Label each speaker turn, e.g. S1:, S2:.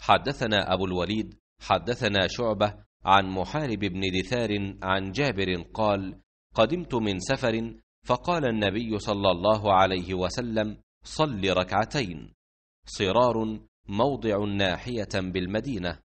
S1: حدثنا أبو الوليد حدثنا
S2: شعبة عن محارب بن دثار عن جابر قال قدمت من سفر فقال النبي صلى الله عليه وسلم صل ركعتين
S1: صرار موضع ناحية بالمدينة